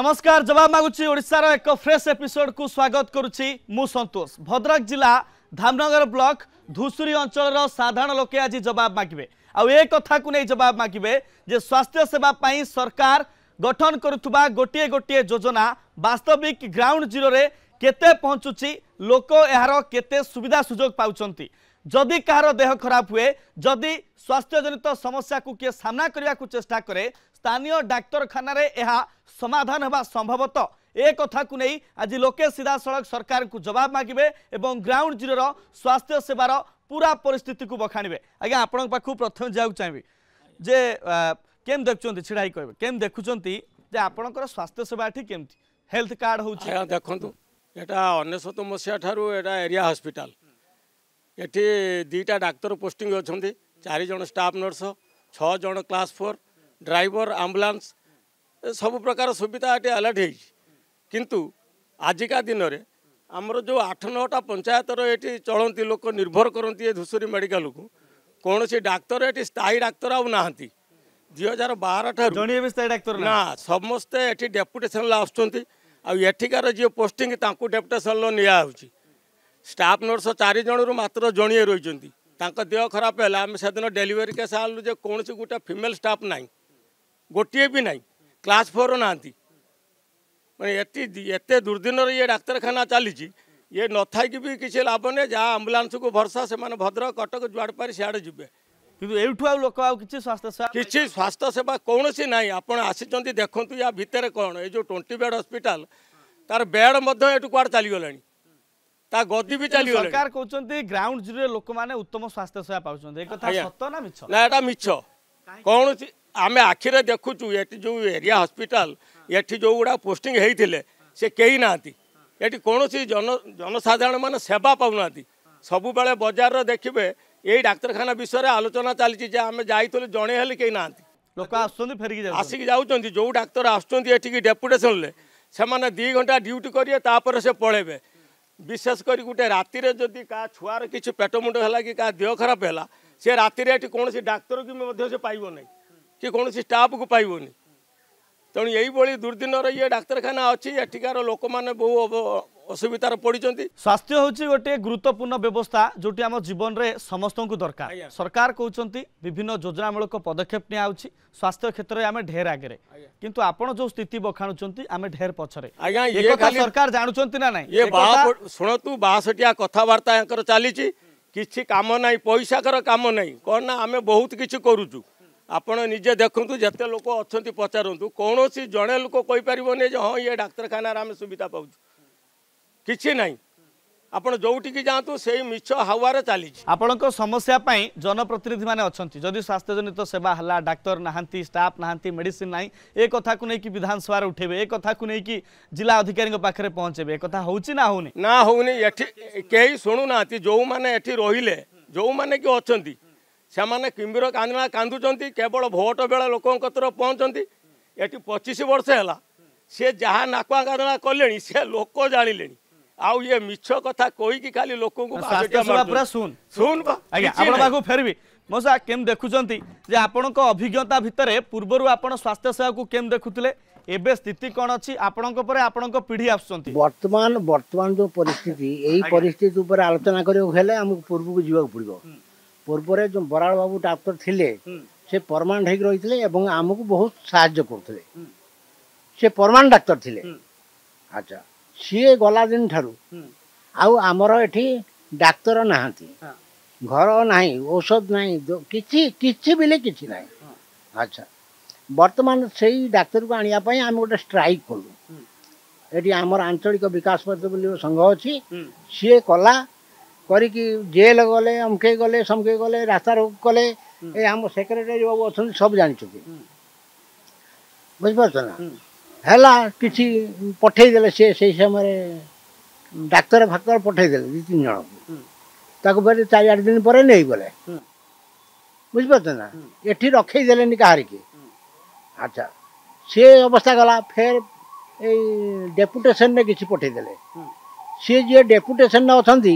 নমস্কার জবাব মাগুছি ওড়িশার এক ফ্রেশ এপিসোড কু স্বাগত করুছি মু সন্তোষ ভদ্রক জেলা ধামনগর ব্লক ধূসুরী অঞ্চলর সাধারণ লোকে আজ জবাব মাগিবে আ কথা নেই জবাব মাগিবে যে স্বাস্থ্য সেবা পাই সরকার গঠন করুথুবা গোটিয়ে গোটিয়ে যোজনা বাস্তবিক গ্রাউন্ড জিরোরে কেতে পৌঁছুছি লোক এর কেতে সুবিধা সুযোগ পাচ্ছেন যদি কাহার দেহ খারাপ হুয়ে যদি স্বাস্থ্যজনিত সমস্যাকে কিয়ে সামনা করা চেষ্টা করে ସ୍ଥାନୀୟ ଡାକ୍ତରଖାନାରେ ଏହା ସମାଧାନ ହେବା ସମ୍ଭବତଃ ଏ କଥାକୁ ନେଇ ଆଜି ଲୋକେ ସିଧାସଳଖ ସରକାରଙ୍କୁ ଜବାବ ମାଗିବେ ଏବଂ ଗ୍ରାଉଣ୍ଡ ଜିରୋର ସ୍ୱାସ୍ଥ୍ୟ ସେବାର ପୁରା ପରିସ୍ଥିତିକୁ ବଖାଣିବେ ଆଜ୍ଞା ଆପଣଙ୍କ ପାଖକୁ ପ୍ରଥମେ ଯିବାକୁ ଚାହିଁବି ଯେ କେମିତି ଦେଖୁଛନ୍ତି ଛିଡ଼ା ହେଇ କହିବେ କେମିତି ଦେଖୁଛନ୍ତି ଯେ ଆପଣଙ୍କର ସ୍ୱାସ୍ଥ୍ୟ ସେବା ଏଠି କେମିତି ହେଲ୍ଥ କାର୍ଡ଼ ହେଉଛି ଦେଖନ୍ତୁ ଏଇଟା ଅନେଶତ ମସିହା ଠାରୁ ଏଇଟା ଏରିଆ ହସ୍ପିଟାଲ ଏଠି ଦୁଇଟା ଡାକ୍ତର ପୋଷ୍ଟିଂ ଅଛନ୍ତି ଚାରିଜଣ ଷ୍ଟାଫ୍ ନର୍ସ ଛଅ ଜଣ କ୍ଲାସ୍ ଫୋର୍ ଡ୍ରାଇଭର ଆମ୍ବୁଲାନ୍ସ ସବୁ ପ୍ରକାର ସୁବିଧା ଏଠି ଆଲର୍ଟ ହେଇଛି କିନ୍ତୁ ଆଜିକା ଦିନରେ ଆମର ଯେଉଁ ଆଠ ନଅଟା ପଞ୍ଚାୟତର ଏଠି ଚଳନ୍ତି ଲୋକ ନିର୍ଭର କରନ୍ତି ଏ ଧୂସୁରୀ ମେଡ଼ିକାଲକୁ କୌଣସି ଡାକ୍ତର ଏଠି ସ୍ଥାୟୀ ଡାକ୍ତର ଆଉ ନାହାନ୍ତି ଦୁଇ ହଜାର ବାର ଠାରୁ ନା ସମସ୍ତେ ଏଠି ଡେପୁଟେସନ୍ରେ ଆସୁଛନ୍ତି ଆଉ ଏଠିକାର ଯିଏ ପୋଷ୍ଟିଂ ତାଙ୍କୁ ଡେପୁଟେସନ୍ର ନିଆହେଉଛି ଷ୍ଟାଫ୍ ନର୍ସ ଚାରି ଜଣରୁ ମାତ୍ର ଜଣିଏ ରହିଛନ୍ତି ତାଙ୍କ ଦେହ ଖରାପ ହେଲା ଆମେ ସେଦିନ ଡେଲିଭରି କେସ୍ ଆଣିଲୁ ଯେ କୌଣସି ଗୋଟେ ଫିମେଲ୍ ଷ୍ଟାଫ୍ ନାହିଁ ଗୋଟିଏ ବି ନାହିଁ କ୍ଲାସ୍ ଫୋର୍ ନାହାନ୍ତି ମାନେ ଏତେ ଏତେ ଦୁର୍ଦିନରେ ଇଏ ଡାକ୍ତରଖାନା ଚାଲିଛି ଇଏ ନଥାଇକି ବି କିଛି ଲାଭ ନାହିଁ ଯାହା ଆମ୍ବୁଲାନ୍ସକୁ ଭରସା ସେମାନେ ଭଦ୍ରକ କଟକ ଯୁଆଡ଼େ ପାରି ସିଆଡ଼େ ଯିବେ କିନ୍ତୁ ଏଇଠୁ ଆଉ ଲୋକ ଆଉ କିଛି ସ୍ୱାସ୍ଥ୍ୟ ସେବା କିଛି ସ୍ୱାସ୍ଥ୍ୟ ସେବା କୌଣସି ନାହିଁ ଆପଣ ଆସିଛନ୍ତି ଦେଖନ୍ତୁ ୟା ଭିତରେ କ'ଣ ଏଇ ଯେଉଁ ଟ୍ୱେଣ୍ଟି ବେଡ୍ ହସ୍ପିଟାଲ ତାର ବେଡ୍ ମଧ୍ୟ ଏଠୁ କୁଆଡ଼େ ଚାଲିଗଲାଣି ତା ଗଦି ବି ଚାଲିଗଲାଣି ସରକାର କହୁଛନ୍ତି ଗ୍ରାଉଣ୍ଡ ଜିରୋରେ ଲୋକମାନେ ଉତ୍ତମ ସ୍ୱାସ୍ଥ୍ୟ ସେବା ପାଉଛନ୍ତି ଏ ସତ ନା ମିଛ ନା ଏଇଟା ମିଛ କୌଣସି आम आखिरे देखुचु ये जो एरिया हस्पिटाल ये जो गुड़ा पोस्टिंग होते से कई ना ये कौन सी जन जनसाधारण मैंने सेवा पा ना सब बेले बजार देखिए यही डाक्तखाना विषय आलोचना चलती आम जाइल जड़े हेल्ले कहीं ना लोक आसिक जाऊँ जो डाक्तर आसुँच डेपुटेसन से दी घंटा ड्यूटी करेंगे से पलैबे विशेषकर गोटे रातिर क्या छुआर किसी पेट मुंड है कि देह खराब है सी रातिर कौन डाक्तर की पाइबना କି କୌଣସି ଷ୍ଟାଫ୍କୁ ପାଇବନି ତେଣୁ ଏଇଭଳି ଦୁର୍ଦ୍ଦିନର ଇଏ ଡାକ୍ତରଖାନା ଅଛି ଏଠିକାର ଲୋକମାନେ ବହୁ ଅସୁବିଧାରେ ପଡ଼ିଛନ୍ତି ସ୍ୱାସ୍ଥ୍ୟ ହେଉଛି ଗୋଟିଏ ଗୁରୁତ୍ୱପୂର୍ଣ୍ଣ ବ୍ୟବସ୍ଥା ଯେଉଁଠି ଆମ ଜୀବନରେ ସମସ୍ତଙ୍କୁ ଦରକାର ସରକାର କହୁଛନ୍ତି ବିଭିନ୍ନ ଯୋଜନାମୂଳକ ପଦକ୍ଷେପ ନିଆହେଉଛି ସ୍ୱାସ୍ଥ୍ୟ କ୍ଷେତ୍ରରେ ଆମେ ଢେର ଆଗରେ କିନ୍ତୁ ଆପଣ ଯେଉଁ ସ୍ଥିତି ବଖାଣୁଛନ୍ତି ଆମେ ଢେର ପଛରେ ଆଜ୍ଞା ସରକାର ଜାଣୁଛନ୍ତି ନା ନାହିଁ ଶୁଣନ୍ତୁ ବାହାଷଟିଆ କଥାବାର୍ତ୍ତା ୟାଙ୍କର ଚାଲିଛି କିଛି କାମ ନାହିଁ ପଇସାକର କାମ ନାହିଁ କ'ଣ ନା ଆମେ ବହୁତ କିଛି କରୁଛୁ ଆପଣ ନିଜେ ଦେଖନ୍ତୁ ଯେତେ ଲୋକ ଅଛନ୍ତି ପଚାରନ୍ତୁ କୌଣସି ଜଣେ ଲୋକ କହିପାରିବନି ଯେ ହଁ ଇଏ ଡାକ୍ତରଖାନାରେ ଆମେ ସୁବିଧା ପାଉଛୁ କିଛି ନାହିଁ ଆପଣ ଯେଉଁଠିକି ଯାଆନ୍ତୁ ସେଇ ମିଛ ହାୱାରେ ଚାଲିଛି ଆପଣଙ୍କ ସମସ୍ୟା ପାଇଁ ଜନପ୍ରତିନିଧିମାନେ ଅଛନ୍ତି ଯଦି ସ୍ୱାସ୍ଥ୍ୟଜନିତ ସେବା ହେଲା ଡାକ୍ତର ନାହାନ୍ତି ଷ୍ଟାଫ୍ ନାହାନ୍ତି ମେଡ଼ିସିନ ନାହିଁ ଏ କଥାକୁ ନେଇକି ବିଧାନସଭାରେ ଉଠେଇବେ ଏ କଥାକୁ ନେଇକି ଜିଲ୍ଲା ଅଧିକାରୀଙ୍କ ପାଖରେ ପହଞ୍ଚେଇବେ ଏ କଥା ହେଉଛି ନା ହେଉନି ନା ହେଉନି ଏଠି କେହି ଶୁଣୁନାହାନ୍ତି ଯେଉଁମାନେ ଏଠି ରହିଲେ ଯେଉଁମାନେ କି ଅଛନ୍ତି ସେମାନେ କିମ୍ବୀର କାନ୍ଦିଲା କାନ୍ଦୁଛନ୍ତି କେବଳ ଭୋଟ ବେଳେ ଲୋକଙ୍କ କତିର ପହଞ୍ଚନ୍ତି ଏଠି ପଚିଶ ବର୍ଷ ହେଲା ସିଏ ଯାହା ନାକୁଆ କାନ୍ଦିଲା କଲେଣି ସେ ଲୋକ ଜାଣିଲେଣି ଆଉ ଇଏ ମିଛ କଥା କହିକି ଖାଲି ଲୋକଙ୍କୁ ପାଖକୁ ଫେରିବି ମୋ ସାର୍ କେମ୍ ଦେଖୁଛନ୍ତି ଯେ ଆପଣଙ୍କ ଅଭିଜ୍ଞତା ଭିତରେ ପୂର୍ବରୁ ଆପଣ ସ୍ୱାସ୍ଥ୍ୟ ସେବାକୁ କେମ୍ ଦେଖୁଥିଲେ ଏବେ ସ୍ଥିତି କ'ଣ ଅଛି ଆପଣଙ୍କ ପରେ ଆପଣଙ୍କ ପିଢ଼ି ଆସୁଛନ୍ତି ବର୍ତ୍ତମାନ ବର୍ତ୍ତମାନ ଯେଉଁ ପରିସ୍ଥିତି ଏଇ ପରିସ୍ଥିତି ଉପରେ ଆଲୋଚନା କରିବାକୁ ହେଲେ ଆମକୁ ପୂର୍ବକୁ ଯିବାକୁ ପଡ଼ିବ ପୂର୍ବରେ ଯେଉଁ ବରାଳ ବାବୁ ଡାକ୍ତର ଥିଲେ ସେ ପରମାନେଣ୍ଟ ହେଇକି ରହିଥିଲେ ଏବଂ ଆମକୁ ବହୁତ ସାହାଯ୍ୟ କରୁଥିଲେ ସେ ପରମାନେଣ୍ଟ ଡାକ୍ତର ଥିଲେ ଆଚ୍ଛା ସିଏ ଗଲା ଦିନ ଠାରୁ ଆଉ ଆମର ଏଠି ଡାକ୍ତର ନାହାନ୍ତି ଘର ନାହିଁ ଔଷଧ ନାହିଁ କିଛି କିଛି ବିଲେ କିଛି ନାହିଁ ଆଚ୍ଛା ବର୍ତ୍ତମାନ ସେଇ ଡାକ୍ତରକୁ ଆଣିବା ପାଇଁ ଆମେ ଗୋଟେ ଷ୍ଟ୍ରାଇକ୍ କଲୁ ଏଠି ଆମର ଆଞ୍ଚଳିକ ବିକାଶ ପରିଷଦ ବୋଲି ସଂଘ ଅଛି ସିଏ କଲା করিকি জেল গলে অমকে গলে সমকে গলে রাস্তারোক কলে এই আম সেক্রেটারি বাবু অনেক সব জাঁচি বুঝিপারছ না ହେଲା କିଛି ପଠେଇଦେଲେ ସେ ସେଇ ସମୟରେ ଡାକ୍ତର ଫାକ୍ତର ପଠେଇଦେଲେ ଦୁଇ ତିନି ଜଣଙ୍କୁ ତାକୁ ପରେ ଚାରି ଆଠ ଦିନ ପରେ ନେଇଗଲେ ବୁଝିପାରୁଛ ନା ଏଠି ରଖେଇ ଦେଲେନି କାହାରିକି ଆଚ୍ଛା ସେ ଅବସ୍ଥା ଗଲା ଫେର୍ ଏଇ ଡେପୁଟେସନରେ କିଛି ପଠେଇଦେଲେ ସିଏ ଯିଏ ଡେପୁଟେସନରେ ଅଛନ୍ତି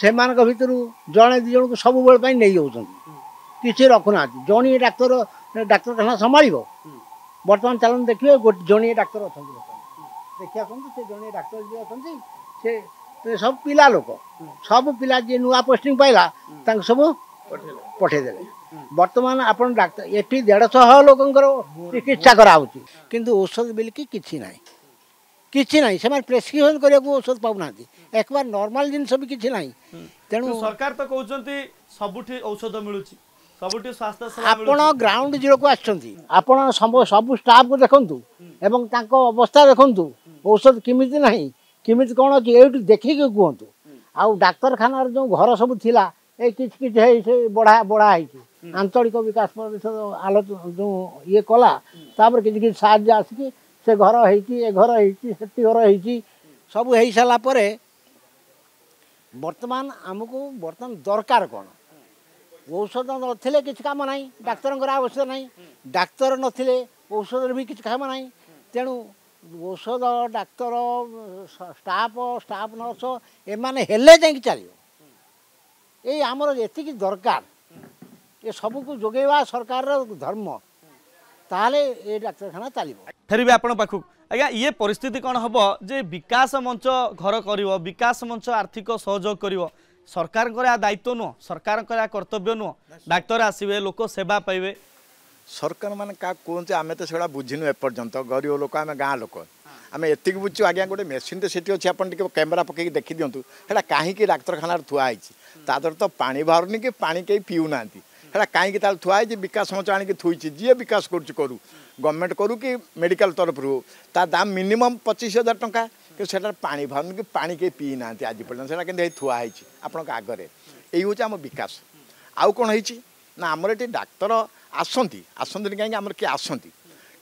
ସେମାନଙ୍କ ଭିତରୁ ଜଣେ ଦୁଇ ଜଣଙ୍କୁ ସବୁବେଳେ ପାଇଁ ନେଇଯାଉଛନ୍ତି କିଛି ରଖୁନାହାନ୍ତି ଜଣେ ଡାକ୍ତର ଡାକ୍ତରଖାନା ସମ୍ଭାଳିବ ବର୍ତ୍ତମାନ ଚାଲନ୍ତୁ ଦେଖିବେ ଗୋଟେ ଜଣିଏ ଡାକ୍ତର ଅଛନ୍ତି ଦେଖି ଆସନ୍ତୁ ସେ ଜଣେ ଡାକ୍ତର ଯିଏ ଅଛନ୍ତି ସେ ସବୁ ପିଲା ଲୋକ ସବୁ ପିଲା ଯିଏ ନୂଆ ପୋଷ୍ଟିଂ ପାଇଲା ତାଙ୍କୁ ସବୁ ପଠେଇଦେଲେ ବର୍ତ୍ତମାନ ଆପଣ ଡାକ୍ତର ଏଠି ଦେଢ଼ଶହ ଲୋକଙ୍କର ଚିକିତ୍ସା କରାହେଉଛି କିନ୍ତୁ ଔଷଧ ବିଲ୍ କି କିଛି ନାହିଁ କିଛି ନାହିଁ ସେମାନେ ପ୍ରେସ୍କ୍ରିପସନ୍ କରିବାକୁ ଔଷଧ ପାଉନାହାନ୍ତି ଏକବାର ନର୍ମାଲ ଜିନିଷ ବି କିଛି ନାହିଁ ତେଣୁ ସରକାର ତ କହୁଛନ୍ତି ସବୁଠି ଔଷଧ ମିଳୁଛି ସବୁଠି ସ୍ୱାସ୍ଥ୍ୟ ଆପଣ ଗ୍ରାଉଣ୍ଡ ଜିରୋକୁ ଆସିଛନ୍ତି ଆପଣ ସବୁ ଷ୍ଟାଫ୍କୁ ଦେଖନ୍ତୁ ଏବଂ ତାଙ୍କ ଅବସ୍ଥା ଦେଖନ୍ତୁ ଔଷଧ କେମିତି ନାହିଁ କେମିତି କ'ଣ ଅଛି ଏଇଠୁ ଦେଖିକି କୁହନ୍ତୁ ଆଉ ଡାକ୍ତରଖାନାର ଯେଉଁ ଘର ସବୁ ଥିଲା ଏ କିଛି କିଛି ହେଇ ସେ ବଢ଼ା ବଢ଼ା ହେଇଛି ଆଞ୍ଚଳିକ ବିକାଶ ପରିଷଦ ଆଲୋଚନା ଯେଉଁ ଇଏ କଲା ତାପରେ କିଛି କିଛି ସାହାଯ୍ୟ ଆସିକି ସେ ଘର ହେଇଛି ଏ ଘର ହେଇଛି ସେଠି ଘର ହେଇଛି ସବୁ ହେଇସାରିଲା ପରେ ବର୍ତ୍ତମାନ ଆମକୁ ବର୍ତ୍ତମାନ ଦରକାର କ'ଣ ଔଷଧ ନଥିଲେ କିଛି କାମ ନାହିଁ ଡାକ୍ତରଙ୍କର ଆବଶ୍ୟକ ନାହିଁ ଡାକ୍ତର ନଥିଲେ ଔଷଧର ବି କିଛି କାମ ନାହିଁ ତେଣୁ ଔଷଧ ଡାକ୍ତର ଷ୍ଟାଫ୍ ଷ୍ଟାଫ୍ ନର୍ସ ଏମାନେ ହେଲେ ଯାଇକି ଚାଲିବ ଏଇ ଆମର ଏତିକି ଦରକାର ଏସବୁକୁ ଯୋଗାଇବା ସରକାରର ଧର୍ମ ତାହେଲେ ଏ ଡାକ୍ତରଖାନା ଚାଲିବ ଫେରିବେ ଆପଣ ପାଖକୁ ଆଜ୍ଞା ଇଏ ପରିସ୍ଥିତି କ'ଣ ହେବ ଯେ ବିକାଶ ମଞ୍ଚ ଘର କରିବ ବିକାଶ ମଞ୍ଚ ଆର୍ଥିକ ସହଯୋଗ କରିବ ସରକାରଙ୍କର ଏହା ଦାୟିତ୍ୱ ନୁହଁ ସରକାରଙ୍କର ଏହା କର୍ତ୍ତବ୍ୟ ନୁହଁ ଡାକ୍ତର ଆସିବେ ଲୋକ ସେବା ପାଇବେ ସରକାରମାନେ କାହାକୁ କୁହନ୍ତି ଆମେ ତ ସେଗୁଡ଼ା ବୁଝିନୁ ଏପର୍ଯ୍ୟନ୍ତ ଗରିବ ଲୋକ ଆମେ ଗାଁ ଲୋକ ଆମେ ଏତିକି ବୁଝୁଛୁ ଆଜ୍ଞା ଗୋଟେ ମେସିନ୍ ତ ସେଠି ଅଛି ଆପଣ ଟିକେ କ୍ୟାମେରା ପକାଇକି ଦେଖିଦିଅନ୍ତୁ ସେଇଟା କାହିଁକି ଡାକ୍ତରଖାନାରେ ଥୁଆ ହେଇଛି ତା ଦ୍ୱାରା ତ ପାଣି ବାହାରୁନି କି ପାଣି କେହି ପିଉନାହାନ୍ତି সেটা କାହିଁକି ତାହେଲେ ଥୁଆ ହେଇଛି ବିକାଶ ମଞ୍ଚ ଆଣିକି ଥୋଇଛି ଯିଏ ବିକାଶ କରୁଛି କରୁ ଗଭର୍ଣ୍ଣମେଣ୍ଟ କରୁ କି ମେଡ଼ିକାଲ ତରଫରୁ ହଉ ତା ଦାମ ମିନିମମ୍ ପଚିଶ ହଜାର ଟଙ୍କା କିନ୍ତୁ ସେଠାରେ ପାଣି ବାହାରୁନି କି ପାଣି କେହି ପିଇ ନାହାନ୍ତି ଆଜି ପର୍ଯ୍ୟନ୍ତ ସେଇଟା କେମିତି ଏଇ ଥୁଆ ହେଇଛି ଆପଣଙ୍କ ଆଗରେ ଏଇ ହେଉଛି ଆମ ବିକାଶ ଆଉ କ'ଣ ହେଇଛି ନା ଆମର ଏଠି ଡାକ୍ତର ଆସନ୍ତି ଆସନ୍ତିନି କାହିଁକି ଆମର କିଏ ଆସନ୍ତି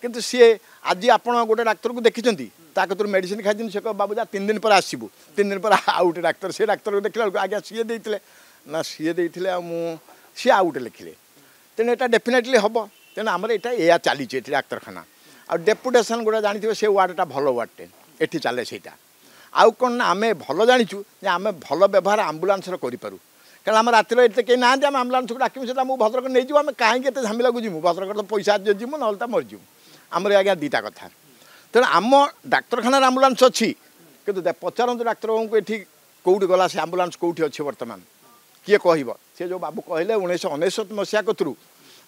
କିନ୍ତୁ ସିଏ ଆଜି ଆପଣ ଗୋଟେ ଡାକ୍ତରକୁ ଦେଖିଛନ୍ତି ତା କତିରୁ ମେଡ଼ିସିନ ଖାଇଛନ୍ତି ସେ କହିବ ବାବୁ ଯା ତିନି ଦିନ ପରେ ଆସିବୁ ତିନି ଦିନ ପରେ ଆଉ ଗୋଟେ ଡାକ୍ତର ସେ ଡାକ୍ତରକୁ ଦେଖିଲା ବେଳକୁ ଆଜ୍ଞା ସିଏ ଦେଇଥିଲେ ନା ସିଏ ଦେଇଥିଲେ ଆଉ ମୁଁ সি আউ গোটে লিখিলে তেমন এটা ডেফিনেটলি হব তেমন আমার এটা এয়া চালিছে এটি ডাক্তারখানা আর ডেপুটেসন গুড়া জাঁথিবে সে ওয়ার্ডটা ভাল ওয়ার্ডটে এটি চালে সেইটা আউ কোণ না আমি ভাল জাঁচু যে আমি ভাল ব্যবহার আম্বুলান্সর করিপারু কারণ আমার রাতে এতে কে না আমি আম্বুলান্সকে ডাকিমু সেটা আমি ভদ্রক নিয়ে যাবো আমি কাহিঁকি এত ঝামেলাকে যিমু ভদ্রক তো পয়সা দিয়ে যিমু নহলে তা মরিযিমু আমার আজ্ঞা দুইটা কথা তেমন আম ডাক্তারখানার আম্বুলান্স অছি কিন্তু পচারন্তু ডাক্তারবাবুকে এটি কোটি গলা সে আম্বুলান্স কোটি অছে বর্তমান କିଏ କହିବ ସେ ଯେଉଁ ବାବୁ କହିଲେ ଉଣେଇଶହ ଅନେଶ୍ୱତ ମସିହା କତରୁ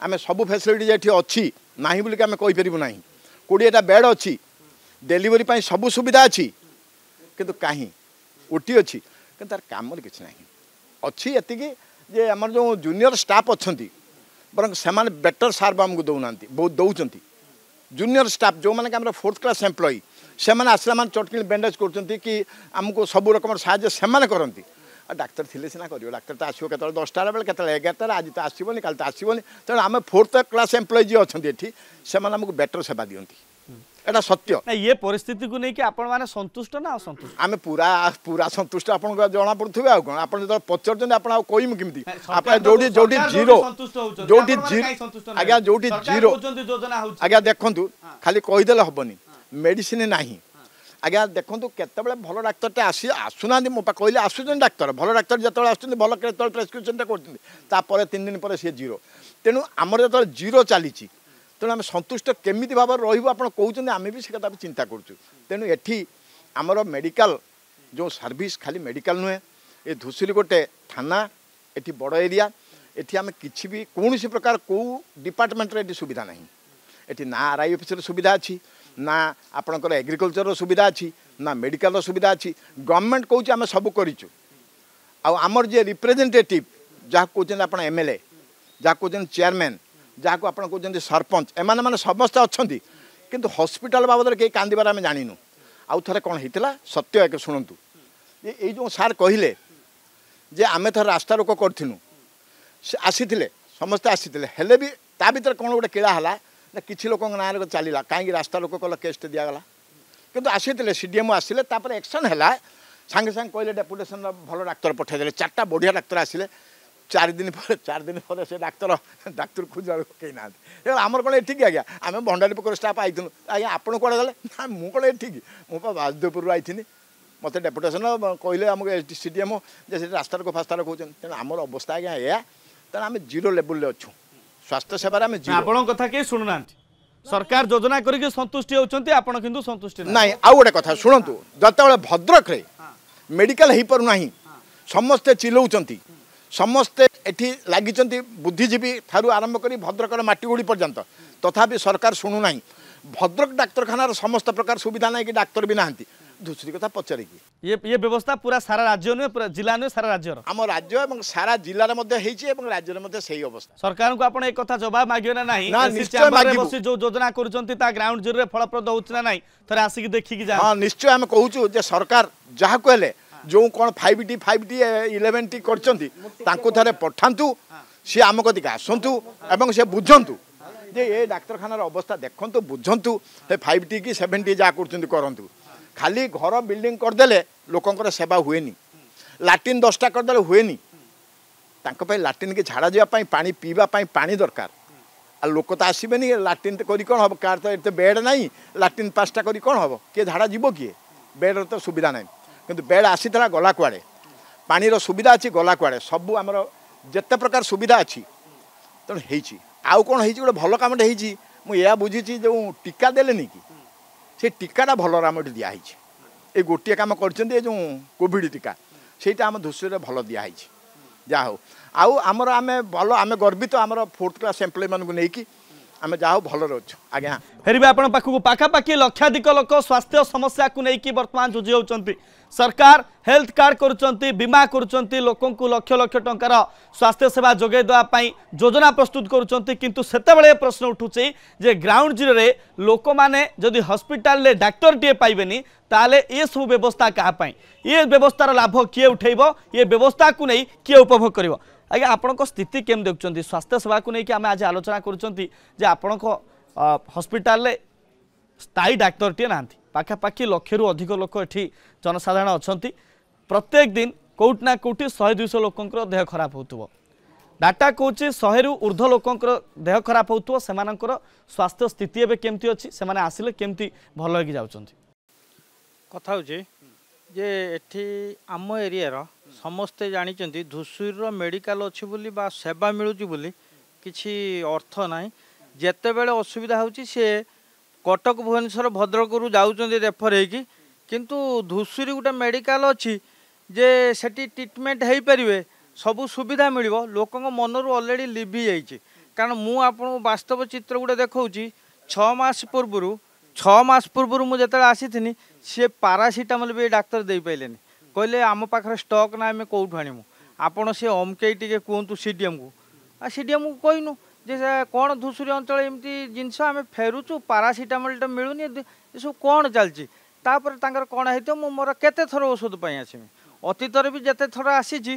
ଆମେ ସବୁ ଫ୍ୟାସିଲିଟି ଏଠି ଅଛି ନାହିଁ ବୋଲିକି ଆମେ କହିପାରିବୁ ନାହିଁ କୋଡ଼ିଏଟା ବେଡ୍ ଅଛି ଡେଲିଭରି ପାଇଁ ସବୁ ସୁବିଧା ଅଛି କିନ୍ତୁ କାହିଁ ଓଟି ଅଛି କିନ୍ତୁ ତା'ର କାମରେ କିଛି ନାହିଁ ଅଛି ଏତିକି ଯେ ଆମର ଯେଉଁ ଜୁନିୟର ଷ୍ଟାଫ୍ ଅଛନ୍ତି ବରଂ ସେମାନେ ବେଟର୍ ସାର୍ଭ ଆମକୁ ଦେଉନାହାନ୍ତି ବହୁତ ଦେଉଛନ୍ତି ଜୁନିୟର ଷ୍ଟାଫ୍ ଯେଉଁମାନେ ଆମର ଫୋର୍ଥ କ୍ଲାସ୍ ଏମ୍ପ୍ଲୟି ସେମାନେ ଆସିଲା ମାନେ ଚଟକିଣି ବ୍ୟାଣ୍ଡେଜ୍ କରୁଛନ୍ତି କି ଆମକୁ ସବୁ ରକମର ସାହାଯ୍ୟ ସେମାନେ କରନ୍ତି ଆଉ ଡାକ୍ତର ଥିଲେ ସିନା କରିବ ଡାକ୍ତରଟା ଆସିବ କେତେବେଳେ ଦଶଟାରେ ବେଳେ କେତେବେଳେ ଏଗାରଟାରେ ଆଜି ତ ଆସିବନି କାଲି ତ ଆସିବନି ତେଣୁ ଆମେ ଫୋର୍ଥ କ୍ଲାସ୍ ଏମ୍ପ୍ଲୟ ଯିଏ ଅଛନ୍ତି ଏଠି ସେମାନେ ଆମକୁ ବେଟର୍ ସେବା ଦିଅନ୍ତି এটা সত্য ইয়ে পরিস্থিতি কু নেই আপন মানে সন্তুষ্ট না অসন্তুষ্ট আমি পুরা পুরা সন্তুষ্ট আপনার জনা পড়ুবে আর কোন আপন যেত পচারছেন আপন আর কইম কিমতি আপন যোটি যোটি জিরো যোটি আজ্ঞা যোটি জিরো আজ্ঞা দেখন্তু খালি কই দেলে হবনি মেডিসিন নাহি আজ্ঞা দেখুন কেতবে ভালো ডাক্তারটা আসি আসুনা মো কহিলে আসুছেন ডাক্তার ভালো ডাক্তার যেত আসছেন ভালো কেতবে প্রেসক্রিপশনটা করছেন তাপরে তিন দিন পরে সি জিরো তেমন আমার যেত জিরো চালিছি তেমন আমি সন্তুষ্ট কেমিতি ভাবে রহব আপনার কৌন আমি বি সে কথা চিন্তা করছু তেমন এটি আমার মেডিকাল যে সার্ভিস খালি মেডিকাল নুহে এ ধূসুরি গোটে থানা এটি বড় এরিয়া এটি আমি কিছু বি কৌশি প্রকার কেউ ডিপার্টমেন্টরে এটি সুবিধা না এটি না আর আই অফিসের সুবিধা আছে ନା ଆପଣଙ୍କର ଏଗ୍ରିକଲଚରର ସୁବିଧା ଅଛି ନା ମେଡ଼ିକାଲର ସୁବିଧା ଅଛି ଗଭର୍ଣ୍ଣମେଣ୍ଟ କହୁଛି ଆମେ ସବୁ କରିଛୁ ଆଉ ଆମର ଯିଏ ରିପ୍ରେଜେଣ୍ଟେଟିଭ୍ ଯାହାକୁ କହୁଛନ୍ତି ଆପଣ ଏମ୍ ଏଲ୍ ଏ ଯାହାକୁ କହୁଛନ୍ତି ଚେୟାରମ୍ୟାନ୍ ଯାହାକୁ ଆପଣ କହୁଛନ୍ତି ସରପଞ୍ଚ ଏମାନେ ମାନେ ସମସ୍ତେ ଅଛନ୍ତି କିନ୍ତୁ ହସ୍ପିଟାଲ ବାବଦରେ କେହି କାନ୍ଦିବାର ଆମେ ଜାଣିନୁ ଆଉ ଥରେ କ'ଣ ହେଇଥିଲା ସତ୍ୟ ଏକ ଶୁଣନ୍ତୁ ଯେ ଏଇ ଯେଉଁ ସାର୍ କହିଲେ ଯେ ଆମେ ଥରେ ରାସ୍ତାରୋକ କରିଥିଲୁ ସେ ଆସିଥିଲେ ସମସ୍ତେ ଆସିଥିଲେ ହେଲେ ବି ତା ଭିତରେ କ'ଣ ଗୋଟେ କିଳା ହେଲା ନା କିଛି ଲୋକଙ୍କ ନାଁରେ ଚାଲିଲା କାହିଁକି ରାସ୍ତା ଲୋକ କଲ କେସ୍ଟେ ଦିଆଗଲା କିନ୍ତୁ ଆସିଥିଲେ ସି ଡି ଏମ୍ ଆସିଲେ ତାପରେ ଏକ୍ସନ୍ ହେଲା ସାଙ୍ଗେ ସାଙ୍ଗେ କହିଲେ ଡେପୁଟେସନ୍ର ଭଲ ଡାକ୍ତର ପଠାଇଦେଲେ ଚାରିଟା ବଢ଼ିଆ ଡାକ୍ତର ଆସିଲେ ଚାରି ଦିନ ପରେ ଚାରି ଦିନ ପରେ ସେ ଡାକ୍ତର ଡାକ୍ତର ଖୋଜିଲା ବେଳକୁ କେହି ନାହାନ୍ତି ଆମର କ'ଣ ଏଠିକି ଆଜ୍ଞା ଆମେ ଭଣ୍ଡାରୀ ପୋଖରୀ ଷ୍ଟାଫ୍ ଆଇଥିଲୁ ଆଜ୍ଞା ଆପଣ କୁଆଡ଼େ ଗଲେ ନା ମୁଁ କ'ଣ ଏଠିକି ମୁଁ ପା ବାଜଦେପୁରରୁ ଆଇଥିଲି ମୋତେ ଡେପୁଟେସନ୍ କହିଲେ ଆମକୁ ସି ଡି ଏମ୍ ଯେ ସେଠି ରାସ୍ତାରୋକ ଫାସ୍ତାରୋକ କହୁଛନ୍ତି ତେଣୁ ଆମର ଅବସ୍ଥା ଆଜ୍ଞା ଏୟା ତେଣୁ ଆମେ ଜିରୋ ଲେବୁଲ୍ରେ ଅଛୁ ସ୍ୱାସ୍ଥ୍ୟ ସେବାରେ ଆମେ ଆପଣଙ୍କ କଥା କେହି ଶୁଣୁନାହାନ୍ତି ସରକାର ଯୋଜନା କରିକି ସନ୍ତୁଷ୍ଟି ହେଉଛନ୍ତି ଆପଣ କିନ୍ତୁ ସନ୍ତୁଷ୍ଟି ନାଇଁ ଆଉ ଗୋଟେ କଥା ଶୁଣନ୍ତୁ ଯେତେବେଳେ ଭଦ୍ରକରେ ମେଡ଼ିକାଲ ହେଇପାରୁନାହିଁ ସମସ୍ତେ ଚିଲଉଛନ୍ତି ସମସ୍ତେ ଏଠି ଲାଗିଛନ୍ତି ବୁଦ୍ଧିଜୀବୀ ଠାରୁ ଆରମ୍ଭ କରି ଭଦ୍ରକର ମାଟିଗୁଡ଼ି ପର୍ଯ୍ୟନ୍ତ ତଥାପି ସରକାର ଶୁଣୁନାହିଁ ଭଦ୍ରକ ଡାକ୍ତରଖାନାର ସମସ୍ତ ପ୍ରକାର ସୁବିଧା ନାହିଁ କି ଡାକ୍ତର ବି ନାହାନ୍ତି दूसरी कथा पचारिकी ये ये व्यवस्था पूरा सारा राज्य नुहे पूरा जिला नुहे सारा राज्य आम राज्य एवं सारा जिले में राज्य में सही अवस्था सरकार को आप एक कथा जवाब मागे ना नहीं जो योजना करा ग्राउंड जीरो फलप्रद होना ना थे आसिक देखिकी हाँ निश्चय आम कहूँ सरकार जहाँ को जो कौन five T five T eleven T कर पठातु सी आम कदिक आसतु एवं सी बुझतु যে এ ডাক্তারখানার অবস্থা দেখুন বুঝতু সে ফাইভ টি কি সেভেন টি যা করছেন করতু ଖାଲି ଘର ବିଲ୍ଡିଂ କରିଦେଲେ ଲୋକଙ୍କର ସେବା ହୁଏନି ଲାଟ୍ରିନ୍ ଦଶଟା କରିଦେଲେ ହୁଏନି ତାଙ୍କ ପାଇଁ ଲାଟ୍ରିନ୍କି ଝାଡ଼ା ଯିବା ପାଇଁ ପାଣି ପିଇବା ପାଇଁ ପାଣି ଦରକାର ଆଉ ଲୋକ ତ ଆସିବେନି ଲାଟ୍ରିନ୍ କରି କ'ଣ ହେବ କାହାର ତ ଏତେ ବେଡ୍ ନାହିଁ ଲାଟ୍ରିନ୍ ପାଞ୍ଚଟା କରି କ'ଣ ହେବ କିଏ ଝାଡ଼ା ଯିବ କିଏ ବେଡ୍ର ତ ସୁବିଧା ନାହିଁ କିନ୍ତୁ ବେଡ୍ ଆସିଥିଲା ଗଲା କୁଆଡ଼େ ପାଣିର ସୁବିଧା ଅଛି ଗଲା କୁଆଡ଼େ ସବୁ ଆମର ଯେତେ ପ୍ରକାର ସୁବିଧା ଅଛି ତେଣୁ ହେଇଛି ଆଉ କ'ଣ ହେଇଛି ଗୋଟେ ଭଲ କାମଟେ ହେଇଛି ମୁଁ ଏହା ବୁଝିଛି ଯେଉଁ ଟୀକା ଦେଲେନି କି ସେ ଟୀକାଟା ଭଲ ଆମର ଦିଆହେଇଛି ଏ ଗୋଟିଏ କାମ କରିଛନ୍ତି ଏ ଯେଉଁ କୋଭିଡ଼ ଟୀକା ସେଇଟା ଆମ ଧୂସୁରୀରେ ଭଲ ଦିଆହେଇଛି ଯାହା ହଉ ଆଉ ଆମର ଆମେ ଭଲ ଆମେ ଗର୍ବିତ ଆମର ଫୋର୍ଥ କ୍ଲାସ୍ ଏମ୍ପ୍ଲୟମାନଙ୍କୁ ନେଇକି ଆମେ ଯାହା ହଉ ଭଲରେ ଅଛୁ ଆଜ୍ଞା ଫେରିବା ଆପଣଙ୍କ ପାଖକୁ ପାଖାପାଖି ଲକ୍ଷାଧିକ ଲୋକ ସ୍ୱାସ୍ଥ୍ୟ ସମସ୍ୟାକୁ ନେଇକି ବର୍ତ୍ତମାନ ଯୁଝି ହେଉଛନ୍ତି ସରକାର ହେଲ୍ଥ କାର୍ଡ଼ କରୁଛନ୍ତି ବୀମା କରୁଛନ୍ତି ଲୋକଙ୍କୁ ଲକ୍ଷ ଲକ୍ଷ ଟଙ୍କାର ସ୍ୱାସ୍ଥ୍ୟ ସେବା ଯୋଗାଇ ଦେବା ପାଇଁ ଯୋଜନା ପ୍ରସ୍ତୁତ କରୁଛନ୍ତି କିନ୍ତୁ ସେତେବେଳେ ପ୍ରଶ୍ନ ଉଠୁଛି ଯେ ଗ୍ରାଉଣ୍ଡ ଜିରୋରେ ଲୋକମାନେ ଯଦି ହସ୍ପିଟାଲରେ ଡାକ୍ତରଟିଏ ପାଇବେନି ତାହେଲେ ଏସବୁ ବ୍ୟବସ୍ଥା କାହା ପାଇଁ ଏ ବ୍ୟବସ୍ଥାର ଲାଭ କିଏ ଉଠାଇବ ଏ ବ୍ୟବସ୍ଥାକୁ ନେଇ କିଏ ଉପଭୋଗ କରିବ আজ্ঞা আপনার স্থিতি কেম দেখুম স্বাস্থ্য সেবা নিয়ে আমি আজ আলোচনা করছেন যে আপনার হসপিটালে স্থায়ী ডাক্তারটিয়ে না পাখাপাখি লক্ষের অধিক লোক এটি জনসাধারণ অনেক প্রত্যেক দিন কোটি না কোটি শহে দুইশ লোকর দেহ খারাপ হোথব ডাটা কৌছি শহেরু ঊর্ধ্ব লোকর দেহ খারাপ হোথব সে স্বাস্থ্য স্থিতি এবে কেমতি অনেক সে আসলে কেমতি ভাল হয়ে যাচ্ছেন কথা হচ্ছে ଯେ ଏଠି ଆମ ଏରିଆର ସମସ୍ତେ ଜାଣିଛନ୍ତି ଧୂସୁରୀର ମେଡ଼ିକାଲ ଅଛି ବୋଲି ବା ସେବା ମିଳୁଛି ବୋଲି କିଛି ଅର୍ଥ ନାହିଁ ଯେତେବେଳେ ଅସୁବିଧା ହେଉଛି ସିଏ କଟକ ଭୁବନେଶ୍ୱର ଭଦ୍ରକରୁ ଯାଉଛନ୍ତି ରେଫର ହେଇକି କିନ୍ତୁ ଧୂସୁରୀ ଗୋଟେ ମେଡ଼ିକାଲ ଅଛି ଯେ ସେଠି ଟ୍ରିଟମେଣ୍ଟ ହେଇପାରିବେ ସବୁ ସୁବିଧା ମିଳିବ ଲୋକଙ୍କ ମନରୁ ଅଲରେଡ଼ି ଲିଭି ଯାଇଛି କାରଣ ମୁଁ ଆପଣଙ୍କୁ ବାସ୍ତବ ଚିତ୍ର ଗୋଟେ ଦେଖାଉଛି ଛଅ ମାସ ପୂର୍ବରୁ ଛଅ ମାସ ପୂର୍ବରୁ ମୁଁ ଯେତେବେଳେ ଆସିଥିଲି সে ପାରାସିଟାମଲ୍ ବି ଡାକ୍ତର ଦେଇପାରିଲେନି କହିଲେ ଆମ ପାଖରେ ଷ୍ଟକ୍ ନା ଆମେ କେଉଁଠୁ ଆଣିବୁ ଆପଣ ସେ ଅମକେଇ ଟିକେ କୁହନ୍ତୁ ସି ଡି ଏମ୍କୁ ଆଉ ସି ଡି ଏମ୍କୁ କହିନୁ ଯେ କ'ଣ ଧୂସୁରୀ ଅଞ୍ଚଳ ଏମିତି ଜିନିଷ ଆମେ ଫେରୁଛୁ ପାରାସିଟାମଲ୍ଟା ମିଳୁନି ଏସବୁ କ'ଣ ଚାଲିଛି ତାପରେ ତାଙ୍କର କ'ଣ ହେଇଥିବ ମୁଁ ମୋର କେତେ ଥର ଔଷଧ ପାଇଁ ଆସିବି ଅତୀତରେ ବି ଯେତେ ଥର ଆସିଛି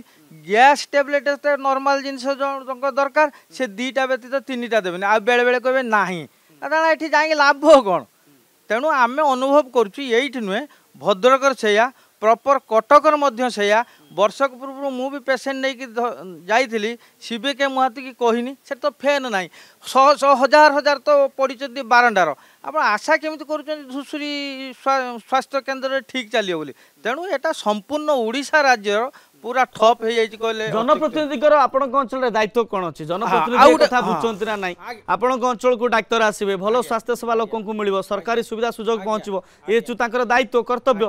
ଗ୍ୟାସ୍ ଟ୍ୟାବଲେଟ୍ ଏତେ ନର୍ମାଲ୍ ଜିନିଷ ଜଣଙ୍କ ଦରକାର ସେ ଦୁଇଟା ବ୍ୟତୀତ ତିନିଟା ଦେବେନି ଆଉ ବେଳେବେଳେ କହିବେ ନାହିଁ କାରଣ ଏଠି ଯାଇକି ଲାଭ କ'ଣ ତେଣୁ ଆମେ ଅନୁଭବ କରୁଛୁ ଏଇଠି ନୁହେଁ ଭଦ୍ରକର ସେଇଆ ପ୍ରପର୍ କଟକର ମଧ୍ୟ ସେଇଆ ବର୍ଷକ ପୂର୍ବରୁ ମୁଁ ବି ପେସେଣ୍ଟ ନେଇକି ଯାଇଥିଲି ସିବିକେ ମହାତିକି କହିନି ସେଠି ତ ଫେନ୍ ନାହିଁ ଶହ ଶହ ହଜାର ହଜାର ତ ପଡ଼ିଛନ୍ତି ବାରଣ୍ଡାର ଆପଣ ଆଶା କେମିତି କରୁଛନ୍ତି ଧୂସୁରୀ ସ୍ୱାସ୍ଥ୍ୟ କେନ୍ଦ୍ରରେ ଠିକ୍ ଚାଲିବ ବୋଲି ତେଣୁ ଏଇଟା ସମ୍ପୂର୍ଣ୍ଣ ଓଡ଼ିଶା ରାଜ୍ୟର পুরা ঠপ হয়ে যাইছি কইলে জনপ্রতিনিধিকর আপনক অঞ্চলের দায়িত্ব কোন আছে জনপ্রতিনিধি কথা বুঝছন্তি না নাই আপনক অঞ্চলকু ডাক্তার আসিবে ভালো স্বাস্থ্য সেবা লোকଙ୍କୁ মিলিব সরকারি সুবিধা সুযোগ পৌঁছিব এ চু তাঙ্কর দায়িত্ব কর্তব্য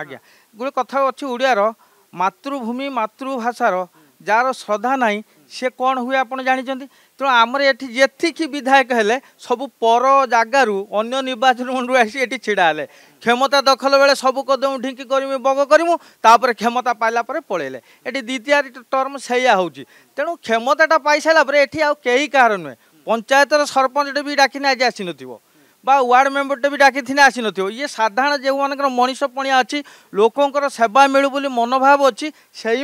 আজ্ঞা গোটে কথা আছে ওড়িয়ার মাতৃভূমি মাতৃভাষার যার শ্রদ্ধা নাই সে কোণ হুয়ে আপনার জাঁচান তেমন আমার এটি যেতিকি বিধায়ক হলে সবু পর জায়গার অন্য নির্বাচন মন্ডু আসি এটি ছিড়া হলে ক্ষমতা দখল বেড়ে সবু কদম ঢিঙ্কি করমি বগ করিমু তাপরে ক্ষমতা পাইলা পরে পড়াইলে এটি দ্বিতীয় টর্ম সেইয়া হচ্ছে তেমন ক্ষমতাটা পাই সারা পরে এটি আই কাহার নুহে পঞ্চায়েতর সরপঞ্চটে বি ডাকি ডাকিনে আজ আসি নথিব বা ওয়ার্ড মেম্বরটে বি ডাকি থিনে আসি নথিব ইয়ে সাধারণ যে মনিষপণিয়া অছি লোকঙ্কর সেবা মিলু বলে মনোভাব অছি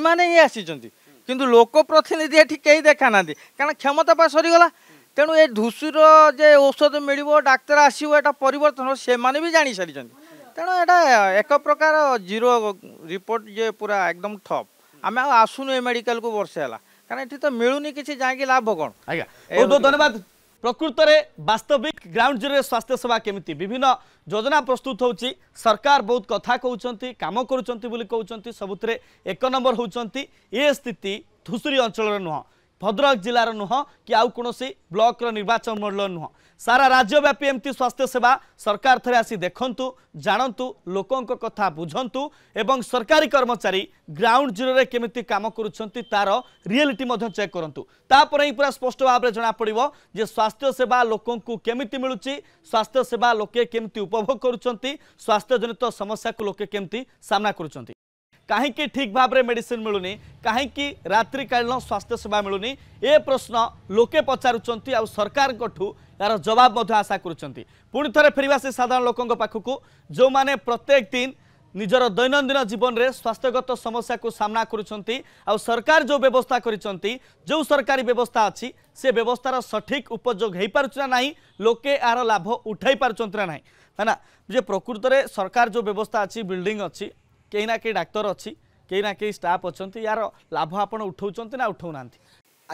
মানে ই আসিছেন କିନ୍ତୁ ଲୋକପ୍ରତିନିଧି ଏଠି କେହି ଦେଖାନାହାନ୍ତି କାରଣ କ୍ଷମତା ପା ସରିଗଲା ତେଣୁ ଏ ଧୂସୁର ଯେ ଔଷଧ ମିଳିବ ଡାକ୍ତର ଆସିବ ଏଇଟା ପରିବର୍ତ୍ତନ ସେମାନେ ବି ଜାଣିସାରିଛନ୍ତି ତେଣୁ ଏଇଟା ଏକ ପ୍ରକାର ଜିରୋ ରିପୋର୍ଟ ଯେ ପୁରା ଏକଦମ ଠପ୍ ଆମେ ଆଉ ଆସୁନୁ ଏ ମେଡ଼ିକାଲକୁ ବର୍ଷେ ହେଲା କାରଣ ଏଠି ତ ମିଳୁନି କିଛି ଯାଇକି ଲାଭ କ'ଣ ଆଜ୍ଞା ବହୁତ ବହୁତ ଧନ୍ୟବାଦ ପ୍ରକୃତରେ ବାସ୍ତବିକ ଗ୍ରାଉଣ୍ଡ ଜିରୋରେ ସ୍ୱାସ୍ଥ୍ୟ ସେବା କେମିତି ବିଭିନ୍ନ ଯୋଜନା ପ୍ରସ୍ତୁତ ହେଉଛି ସରକାର ବହୁତ କଥା କହୁଛନ୍ତି କାମ କରୁଛନ୍ତି ବୋଲି କହୁଛନ୍ତି ସବୁଥିରେ ଏକ ନମ୍ବର ହେଉଛନ୍ତି ଏ ସ୍ଥିତି ଧୂସୁରୀ ଅଞ୍ଚଳର ନୁହଁ ভদ্রক জেলার নুহ কি আউ কোণী ব্লকর নির্বাচন মণ্ডল নুহ সারা রাজ্যব্যাপী এমতি স্বাস্থ্য সেবা সরকার থরে আসি দেখন্তু জাণন্তু লোকঙ্ক কথা বুঝন্তু এবং সরকারি কর্মচারী গ্রাউন্ড জিরোরে কেমিতি কাম করুছন্তি তার রিয়েলিটি মধ্য চেক করন্তু তাপরে ହିଁ ପୁରା ସ୍ପଷ୍ଟ ଭାବରେ ଜଣାପଡ଼ିବ ଯେ ସ୍ୱାସ୍ଥ୍ୟ ସେବା ଲୋକଙ୍କୁ କେମିତି ମିଳୁଛି ସ୍ୱାସ୍ଥ୍ୟ ସେବା ଲୋକେ କେମିତି ଉପଭୋଗ କରୁଛନ୍ତି ସ୍ୱାସ୍ଥ୍ୟଜନିତ ସମସ୍ୟାକୁ ଲୋକେ କେମିତି ସାମ୍ନା କରୁଛନ୍ତି କାହିଁକି ଠିକ୍ ଭାବରେ ମେଡ଼ିସିନ୍ ମିଳୁନି କାହିଁକି ରାତ୍ରିକାଳୀନ ସ୍ୱାସ୍ଥ୍ୟ ସେବା ମିଳୁନି ଏ ପ୍ରଶ୍ନ ଲୋକେ ପଚାରୁଛନ୍ତି ଆଉ ସରକାରଙ୍କଠୁ ତାର ଜବାବ ମଧ୍ୟ ଆଶା କରୁଛନ୍ତି ପୁଣି ଥରେ ଫେରିବା ସେ ସାଧାରଣ ଲୋକଙ୍କ ପାଖକୁ ଯେଉଁମାନେ ପ୍ରତ୍ୟେକ ଦିନ ନିଜର ଦୈନନ୍ଦିନ ଜୀବନରେ ସ୍ୱାସ୍ଥ୍ୟଗତ ସମସ୍ୟାକୁ ସାମ୍ନା କରୁଛନ୍ତି ଆଉ ସରକାର ଯେଉଁ ବ୍ୟବସ୍ଥା କରିଛନ୍ତି ଯେଉଁ ସରକାରୀ ବ୍ୟବସ୍ଥା ଅଛି ସେ ବ୍ୟବସ୍ଥାର ସଠିକ୍ ଉପଯୋଗ ହୋଇପାରୁଛି ନା ନାହିଁ ଲୋକେ ଏହାର ଲାଭ ଉଠାଇ ପାରୁଛନ୍ତି ନା ନାହିଁ ନା ଯେ ପ୍ରକୃତରେ ସରକାର ଯେଉଁ ବ୍ୟବସ୍ଥା ଅଛି ବିଲ୍ଡିଂ ଅଛି କେହି ନା କେହି ଡାକ୍ତର ଅଛି କେହି ନା କେହି ଷ୍ଟାଫ୍ ଅଛନ୍ତି ୟାର ଲାଭ ଆପଣ ଉଠାଉଛନ୍ତି ନା ଉଠାଉନାହାନ୍ତି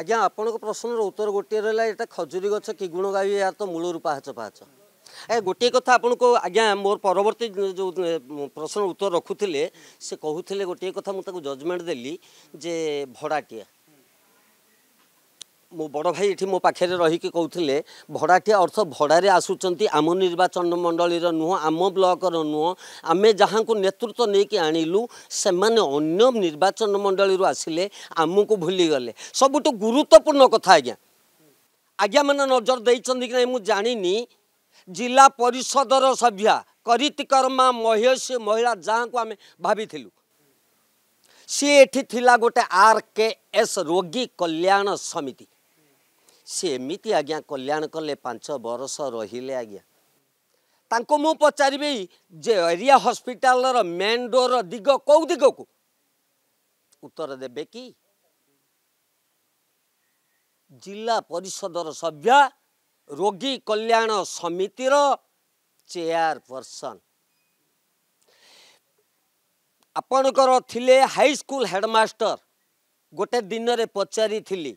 ଆଜ୍ଞା ଆପଣଙ୍କ ପ୍ରଶ୍ନର ଉତ୍ତର ଗୋଟିଏ ରହିଲା ଏଇଟା ଖଜୁରୀ ଗଛ କି ଗୁଣ ଗାଈ ୟାର ତ ମୂଳରୁ ପାହାଚ ପାହାଚ ଏ ଗୋଟିଏ କଥା ଆପଣଙ୍କୁ ଆଜ୍ଞା ମୋର ପରବର୍ତ୍ତୀ ଯେଉଁ ପ୍ରଶ୍ନର ଉତ୍ତର ରଖୁଥିଲେ ସେ କହୁଥିଲେ ଗୋଟିଏ କଥା ମୁଁ ତାକୁ ଜଜ୍ମେଣ୍ଟ ଦେଲି ଯେ ଭଡ଼ାଟିଆ ମୋ ବଡ଼ ଭାଇ ଏଠି ମୋ ପାଖରେ ରହିକି କହୁଥିଲେ ଭଡ଼ାଟିଆ ଅର୍ଥ ଭଡ଼ାରେ ଆସୁଛନ୍ତି ଆମ ନିର୍ବାଚନ ମଣ୍ଡଳୀର ନୁହଁ ଆମ ବ୍ଲକର ନୁହଁ ଆମେ ଯାହାଙ୍କୁ ନେତୃତ୍ୱ ନେଇକି ଆଣିଲୁ ସେମାନେ ଅନ୍ୟ ନିର୍ବାଚନ ମଣ୍ଡଳୀରୁ ଆସିଲେ ଆମକୁ ଭୁଲିଗଲେ ସବୁଠୁ ଗୁରୁତ୍ୱପୂର୍ଣ୍ଣ କଥା ଆଜ୍ଞା ଆଜ୍ଞାମାନେ ନଜର ଦେଇଛନ୍ତି କି ନାହିଁ ମୁଁ ଜାଣିନି ଜିଲ୍ଲା ପରିଷଦର ସଭ୍ୟା କରିତିକର୍ମା ମହେଶ ମହିଳା ଯାହାଙ୍କୁ ଆମେ ଭାବିଥିଲୁ ସିଏ ଏଠି ଥିଲା ଗୋଟେ ଆର୍ କେ ଏସ୍ ରୋଗୀ କଲ୍ୟାଣ ସମିତି ସେ ଏମିତି ଆଜ୍ଞା କଲ୍ୟାଣ କଲେ ପାଞ୍ଚ ବରଷ ରହିଲେ ଆଜ୍ଞା ତାଙ୍କୁ ମୁଁ ପଚାରିବି ଯେ ଏରିଆ ହସ୍ପିଟାଲର ମେନ୍ ଡୋର୍ର ଦିଗ କେଉଁ ଦିଗକୁ ଉତ୍ତର ଦେବେ କି ଜିଲ୍ଲା ପରିଷଦର ସଭ୍ୟ ରୋଗୀ କଲ୍ୟାଣ ସମିତିର ଚେୟାରପର୍ସନ୍ ଆପଣଙ୍କର ଥିଲେ ହାଇସ୍କୁଲ ହେଡ଼ମାଷ୍ଟର ଗୋଟେ ଦିନରେ ପଚାରିଥିଲି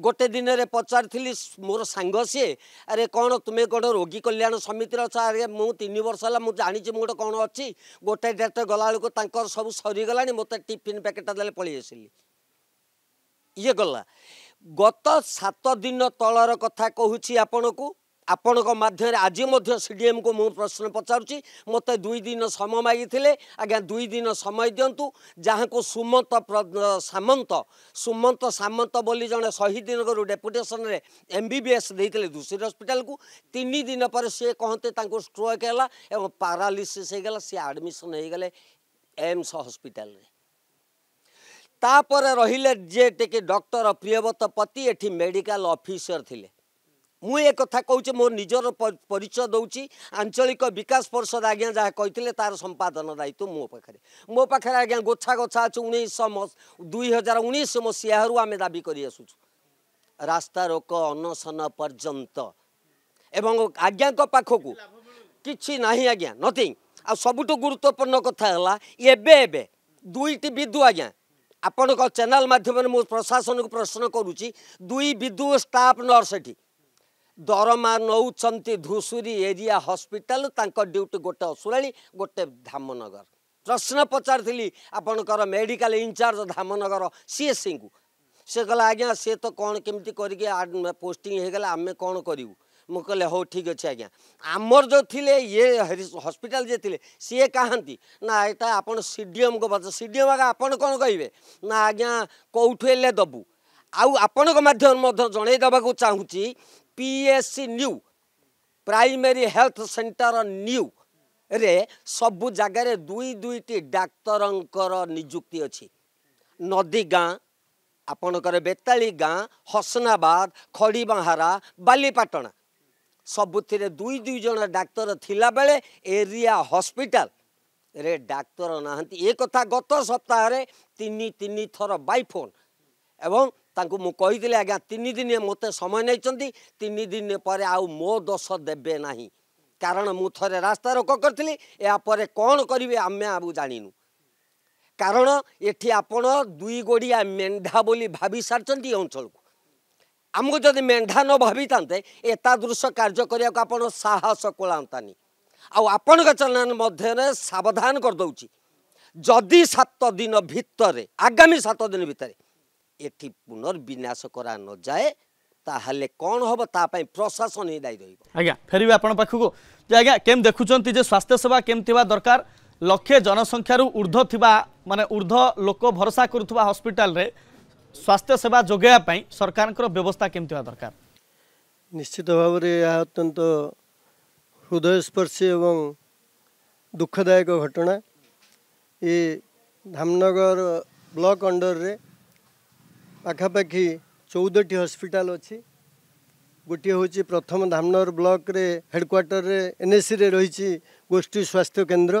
गोटे दिन पचारि मो साङ सिए अरे कन् तुमेन्ट रोगी कल्याण समितिर छ म तीन वर्ष होला म जाँड अँ गोटे डेट गला बेँ सबै सरिगला मफिन् प्याकेटा दा पलस ये गला गत दिन तलर कथा कि को ଆପଣଙ୍କ ମାଧ୍ୟମରେ ଆଜି ମଧ୍ୟ ସି ଡି ଏମ୍କୁ ମୁଁ ପ୍ରଶ୍ନ ପଚାରୁଛି ମୋତେ ଦୁଇ ଦିନ ସମୟ ମାଗିଥିଲେ ଆଜ୍ଞା ଦୁଇ ଦିନ ସମୟ ଦିଅନ୍ତୁ ଯାହାକୁ ସୁମନ୍ତ ସାମନ୍ତ ସୁମନ୍ତ ସାମନ୍ତ ବୋଲି ଜଣେ ଶହୀଦ ନଗରରୁ ଡେପୁଟେସନରେ ଏମ୍ ବି ବି ଏସ୍ ଦେଇଥିଲେ ଧୂସୁରୀ ହସ୍ପିଟାଲକୁ ତିନି ଦିନ ପରେ ସିଏ କହନ୍ତି ତାଙ୍କୁ ଷ୍ଟ୍ରୋକ୍ ହେଲା ଏବଂ ପାରାଲିସିସ୍ ହେଇଗଲା ସିଏ ଆଡ଼ମିସନ୍ ହେଇଗଲେ ଏମ୍ସ ହସ୍ପିଟାଲରେ ତାପରେ ରହିଲେ ଯିଏ ଟିକେ ଡକ୍ଟର ପ୍ରିୟବ୍ରତ ପତି ଏଠି ମେଡ଼ିକାଲ ଅଫିସର ଥିଲେ ମୁଁ ଏ କଥା କହୁଛି ମୋ ନିଜର ପରିଚୟ ଦେଉଛି ଆଞ୍ଚଳିକ ବିକାଶ ପରିଷଦ ଆଜ୍ଞା ଯାହା କହିଥିଲେ ତାର ସମ୍ପାଦନ ଦାୟିତ୍ୱ ମୋ ପାଖରେ ମୋ ପାଖରେ ଆଜ୍ଞା ଗୋଛା ଗୋଛା ଅଛି ଉଣେଇଶହ ଦୁଇ ହଜାର ଉଣେଇଶ ମସିହାରୁ ଆମେ ଦାବି କରିଆସୁଛୁ ରାସ୍ତା ରୋକ ଅନଶନ ପର୍ଯ୍ୟନ୍ତ ଏବଂ ଆଜ୍ଞାଙ୍କ ପାଖକୁ କିଛି ନାହିଁ ଆଜ୍ଞା ନଥିଙ୍ଗ ଆଉ ସବୁଠୁ ଗୁରୁତ୍ୱପୂର୍ଣ୍ଣ କଥା ହେଲା ଏବେ ଏବେ ଦୁଇଟି ବିଦୁ ଆଜ୍ଞା ଆପଣଙ୍କ ଚ୍ୟାନେଲ ମାଧ୍ୟମରେ ମୁଁ ପ୍ରଶାସନକୁ ପ୍ରଶ୍ନ କରୁଛି ଦୁଇ ବିଦୁ ଷ୍ଟାଫ୍ ନର୍ସ ଏଠି दरमा नौचंती धुसुरी एरिया हस्पिटा ड्युटी गोटे असु गोटे धामनगर प्रश्न पचारि आप मेडिकल इनचारज धमनगर सिएसी सिलाउ केमिति पोस्टिङ है आमे कन् मिल् हो अरू जो ये हस्पिटा जे थिए सिए कहाँ नै तिडिएमको भन्छ सिडिएम आज आप के नज्ञा कोु आउ माध्यम जे चाहन्छु PHC new primary health centre new ରେ ସବୁ ଜାଗାରେ ଦୁଇ ଦୁଇଟି ଡାକ୍ତରଙ୍କର ନିଯୁକ୍ତି ଅଛି ନଦୀ ଗାଁ ଆପଣଙ୍କର ବେତାଳି ଗାଁ ହସନାବାଦ ଖଡ଼ିବାହାରା ବାଲିପାଟଣା ସବୁଥିରେ ଦୁଇ ଦୁଇ ଜଣ ଡାକ୍ତର ଥିଲାବେଳେ ଏରିଆ ହସ୍ପିଟାଲରେ ଡାକ୍ତର ନାହାନ୍ତି ଏ କଥା ଗତ ସପ୍ତାହରେ ତିନି ତିନି ଥର ବାଇଫୋନ୍ ଏବଂ ତାଙ୍କୁ ମୁଁ କହିଥିଲି ଆଜ୍ଞା ତିନି ଦିନ ମୋତେ ସମୟ ନେଇଛନ୍ତି ତିନି ଦିନ ପରେ ଆଉ ମୋ ଦୋଷ ଦେବେ ନାହିଁ କାରଣ ମୁଁ ଥରେ ରାସ୍ତା ରୋକ କରିଥିଲି ଏହାପରେ କ'ଣ କରିବେ ଆମେ ଆଉ ଜାଣିନୁ କାରଣ ଏଠି ଆପଣ ଦୁଇ ଗୋଡ଼ିଆ ମେଣ୍ଢା ବୋଲି ଭାବି ସାରିଛନ୍ତି ଏ ଅଞ୍ଚଳକୁ ଆମକୁ ଯଦି ମେଣ୍ଢା ନ ଭାବିଥାନ୍ତେ ଏତାଦୃଶ କାର୍ଯ୍ୟ କରିବାକୁ ଆପଣ ସାହସ କୋଳାନ୍ତାନି ଆଉ ଆପଣଙ୍କ ଚ୍ୟାନେଲ୍ ମଧ୍ୟରେ ସାବଧାନ କରିଦେଉଛି ଯଦି ସାତ ଦିନ ଭିତରେ ଆଗାମୀ ସାତ ଦିନ ଭିତରେ ଏଠି ପୁନର୍ବିନ୍ୟାସ କରା ନଯାଏ ତାହେଲେ କ'ଣ ହେବ ତା ପାଇଁ ପ୍ରଶାସନ ହିଁ ଦାୟୀ ରହିବ ଆଜ୍ଞା ଫେରିବେ ଆପଣଙ୍କ ପାଖକୁ ଯେ ଆଜ୍ଞା କେମିତି ଦେଖୁଛନ୍ତି ଯେ ସ୍ୱାସ୍ଥ୍ୟ ସେବା କେମିତି ଥିବା ଦରକାର ଲକ୍ଷେ ଜନସଂଖ୍ୟାରୁ ଉର୍ଦ୍ଧ୍ୱ ଥିବା ମାନେ ଉର୍ଦ୍ଧ୍ୱ ଲୋକ ଭରସା କରୁଥିବା ହସ୍ପିଟାଲରେ ସ୍ୱାସ୍ଥ୍ୟ ସେବା ଯୋଗାଇବା ପାଇଁ ସରକାରଙ୍କର ବ୍ୟବସ୍ଥା କେମିତି ହେବା ଦରକାର ନିଶ୍ଚିତ ଭାବରେ ଏହା ଅତ୍ୟନ୍ତ ହୃଦୟସ୍ପର୍ଶୀ ଏବଂ ଦୁଃଖଦାୟକ ଘଟଣା ଏ ଧାମନଗର ବ୍ଲକ ଅଣ୍ଡରରେ ପାଖାପାଖି ଚଉଦଟି ହସ୍ପିଟାଲ ଅଛି ଗୋଟିଏ ହେଉଛି ପ୍ରଥମ ଧାମନଗର ବ୍ଲକରେ ହେଡ଼କ୍ୱାର୍ଟରରେ ଏନ୍ଏସିରେ ରହିଛି ଗୋଷ୍ଠୀ ସ୍ୱାସ୍ଥ୍ୟ କେନ୍ଦ୍ର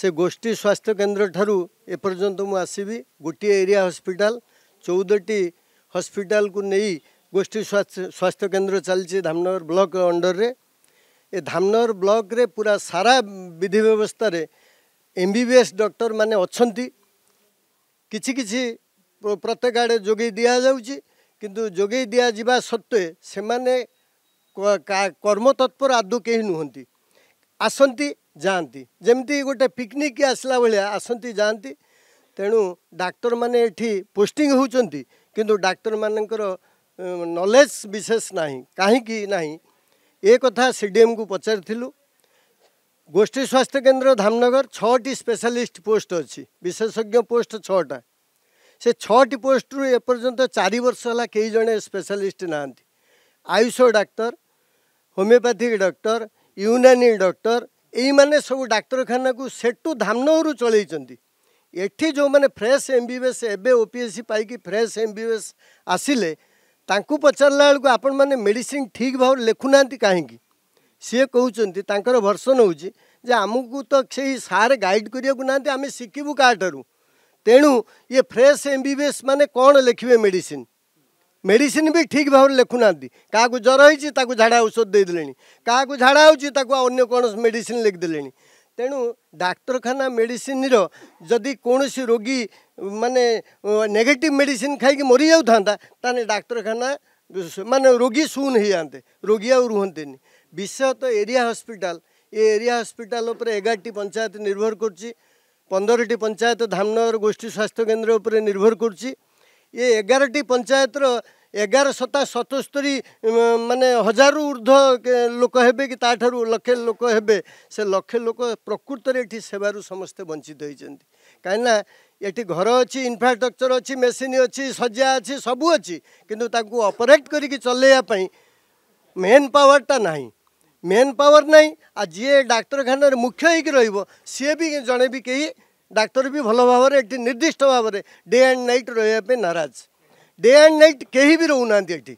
ସେ ଗୋଷ୍ଠୀ ସ୍ୱାସ୍ଥ୍ୟ କେନ୍ଦ୍ରଠାରୁ ଏପର୍ଯ୍ୟନ୍ତ ମୁଁ ଆସିବି ଗୋଟିଏ ଏରିଆ ହସ୍ପିଟାଲ ଚଉଦଟି ହସ୍ପିଟାଲକୁ ନେଇ ଗୋଷ୍ଠୀ ସ୍ୱାସ୍ଥ୍ୟ କେନ୍ଦ୍ର ଚାଲିଛି ଧାମନଗର ବ୍ଲକ ଅଣ୍ଡରରେ ଏ ଧାମନଗର ବ୍ଲକରେ ପୁରା ସାରା ବିଧି ବ୍ୟବସ୍ଥାରେ ଏମ୍ ବି ବି ଏସ୍ ଡକ୍ଟରମାନେ ଅଛନ୍ତି କିଛି କିଛି ପ୍ରତ୍ୟେକ ଆଡ଼େ ଯୋଗାଇ ଦିଆଯାଉଛି କିନ୍ତୁ ଯୋଗାଇ ଦିଆଯିବା ସତ୍ତ୍ୱେ ସେମାନେ କର୍ମତତ୍ପର ଆଦୌ କେହି ନୁହନ୍ତି ଆସନ୍ତି ଯାଆନ୍ତି ଯେମିତି ଗୋଟେ ପିକନିକ୍ ଆସିଲା ଭଳିଆ ଆସନ୍ତି ଯାଆନ୍ତି ତେଣୁ ଡାକ୍ତରମାନେ ଏଠି ପୋଷ୍ଟିଂ ହେଉଛନ୍ତି କିନ୍ତୁ ଡାକ୍ତରମାନଙ୍କର ନଲେଜ ବିଶେଷ ନାହିଁ କାହିଁକି ନାହିଁ ଏ କଥା ସି ଡି ଏମ୍କୁ ପଚାରିଥିଲୁ ଗୋଷ୍ଠୀ ସ୍ୱାସ୍ଥ୍ୟ କେନ୍ଦ୍ର ଧାମନଗର ଛଅଟି ସ୍ପେଶାଲିଷ୍ଟ ପୋଷ୍ଟ ଅଛି ବିଶେଷଜ୍ଞ ପୋଷ୍ଟ ଛଅଟା ସେ ଛଅଟି ପୋଷ୍ଟରୁ ଏପର୍ଯ୍ୟନ୍ତ ଚାରି ବର୍ଷ ହେଲା କେହି ଜଣେ ସ୍ପେଶାଲିଷ୍ଟ ନାହାନ୍ତି AYUSH doctor homeopathic doctor Unani doctor ଏଇମାନେ ସବୁ ଡାକ୍ତରଖାନାକୁ ସେଠୁ ଧାମନହରୁ ଚଳେଇଛନ୍ତି ଏଠି ଯେଉଁମାନେ ଫ୍ରେଶ୍ ଏମ୍ ବି ଏସ୍ ଏବେ ଓ ପି ଏସ୍ ସି ପାଇକି ଫ୍ରେଶ୍ ଏମ୍ ବି ଏସ୍ ଆସିଲେ ତାଙ୍କୁ ପଚାରିଲା ବେଳକୁ ଆପଣମାନେ ମେଡ଼ିସିନ୍ ଠିକ୍ ଭାବରେ ଲେଖୁନାହାନ୍ତି କାହିଁକି ସିଏ କହୁଛନ୍ତି ତାଙ୍କର ଭର୍ସନ ହେଉଛି ଯେ ଆମକୁ ତ ସେଇ ସାର୍ ଗାଇଡ଼ କରିବାକୁ ନାହାନ୍ତି ଆମେ ଶିଖିବୁ କାହାଠାରୁ ତେଣୁ ଇଏ fresh M B B S ମାନେ କ'ଣ ଲେଖିବେ ମେଡ଼ିସିନ୍ ମେଡ଼ିସିନ୍ ବି ଠିକ୍ ଭାବରେ ଲେଖୁନାହାନ୍ତି କାହାକୁ ଜ୍ୱର ହେଇଛି ତାକୁ ଝାଡ଼ା ଔଷଧ ଦେଇଦେଲେଣି କାହାକୁ ଝାଡ଼ା ହେଉଛି ତାକୁ ଅନ୍ୟ କୌଣସି ମେଡ଼ିସିନ୍ ଲେଖିଦେଲେଣି ତେଣୁ ଡାକ୍ତରଖାନା ମେଡ଼ିସିନ୍ର ଯଦି କୌଣସି ରୋଗୀ ମାନେ ନେଗେଟିଭ୍ ମେଡ଼ିସିନ୍ ଖାଇକି ମରିଯାଉଥାନ୍ତା ତାହେଲେ ଡାକ୍ତରଖାନା ମାନେ ରୋଗୀ ଶୂନ ହେଇଯାଆନ୍ତେ ରୋଗୀ ଆଉ ରୁହନ୍ତେନି ବିଶେଷତଃ ଏରିଆ ହସ୍ପିଟାଲ ଏ ଏରିଆ ହସ୍ପିଟାଲ ଉପରେ ଏଗାରଟି ପଞ୍ଚାୟତ ନିର୍ଭର କରୁଛି पन्ध्र पंचायत धामनगर गोष्ठी स्वास्थ्य केन्द्र निर्भर गर्छ एघारटी पञ्चायत र पंचायत शता सतस्तरी मे हजार उर्ध्व लोक त लक्षे लोक लोक प्रकृतले एवारु समसे वञ्चित हुन्छ कहीँ नास्ट्रक्चर अरे मेसिन अनि शजा अनि सबु अर्छु त अपरेट गरिक चलैवाप मेन पावरटा नै ମେନ୍ ପାୱାର ନାହିଁ ଆଉ ଯିଏ ଡାକ୍ତରଖାନାରେ ମୁଖ୍ୟ ହେଇକି ରହିବ ସିଏ ବି ଜଣେ ବି କେହି ଡାକ୍ତର ବି ଭଲ ଭାବରେ ଏଠି ନିର୍ଦ୍ଦିଷ୍ଟ ଭାବରେ ଡେ ଆଣ୍ଡ ନାଇଟ୍ ରହିବା ପାଇଁ ନାରାଜ ଡେ ଆଣ୍ଡ ନାଇଟ୍ କେହି ବି ରହୁନାହାନ୍ତି ଏଠି